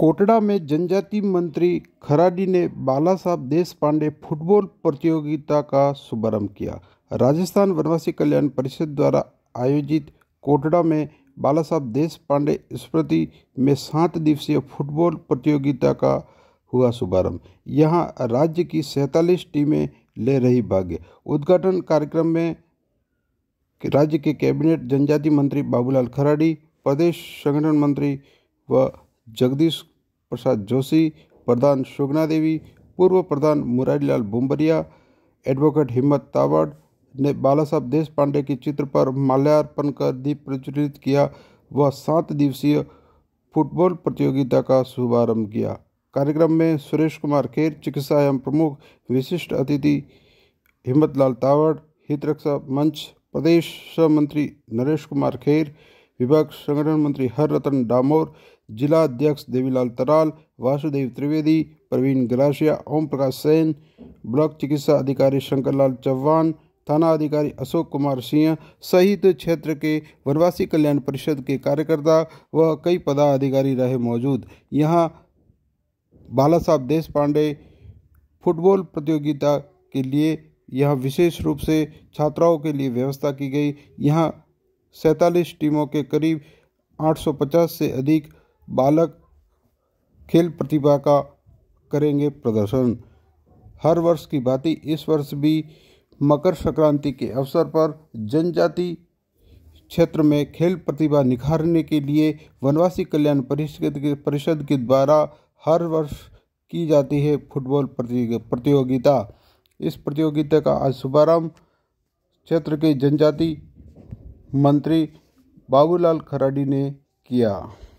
कोटड़ा में जनजाति मंत्री खराडी ने बाला साहब देश पांडे फुटबॉल प्रतियोगिता का शुभारंभ किया राजस्थान वनवासी कल्याण परिषद द्वारा आयोजित कोटड़ा में बाला साहब देश पांडे स्मृति में सात दिवसीय फुटबॉल प्रतियोगिता का हुआ शुभारंभ यहां राज्य की सैंतालीस टीमें ले रही भाग्य उद्घाटन कार्यक्रम में राज्य के कैबिनेट जनजाति मंत्री बाबूलाल खराडी प्रदेश संगठन मंत्री व जगदीश प्रसाद जोशी प्रधान सुगना देवी पूर्व प्रधान मुरारीलाल बुम्बरिया एडवोकेट हिम्मत तावड़ ने बाला साहब देश पांडे के चित्र पर माल्यार्पण कर दीप प्रज्वलित किया व सात दिवसीय फुटबॉल प्रतियोगिता का शुभारंभ किया कार्यक्रम में सुरेश कुमार खेर चिकित्सा एवं प्रमुख विशिष्ट अतिथि हिम्मत लाल तावड़ हित रक्षा मंच प्रदेश मंत्री नरेश कुमार खेर विभाग संगठन मंत्री हर रतन डामोर जिला अध्यक्ष देवीलाल तराल वासुदेव त्रिवेदी प्रवीण गलाशिया ओम प्रकाश सैन ब्लॉक चिकित्सा अधिकारी शंकरलाल चौहान थाना अधिकारी अशोक कुमार सिंह सहित क्षेत्र के वनवासी कल्याण परिषद के कार्यकर्ता व कई पदाधिकारी रहे मौजूद यहाँ बाला साहब देश पांडे फुटबॉल प्रतियोगिता के लिए यहाँ विशेष रूप से छात्राओं के लिए व्यवस्था की गई यहाँ सैंतालीस टीमों के करीब 850 से अधिक बालक खेल प्रतिभा का करेंगे प्रदर्शन हर वर्ष की भांति इस वर्ष भी मकर संक्रांति के अवसर पर जनजाति क्षेत्र में खेल प्रतिभा निखारने के लिए वनवासी कल्याण परिषद के परिषद के द्वारा हर वर्ष की जाती है फुटबॉल प्रतियोगिता इस प्रतियोगिता का आज शुभारम्भ क्षेत्र के जनजाति मंत्री बाबूलाल खराडी ने किया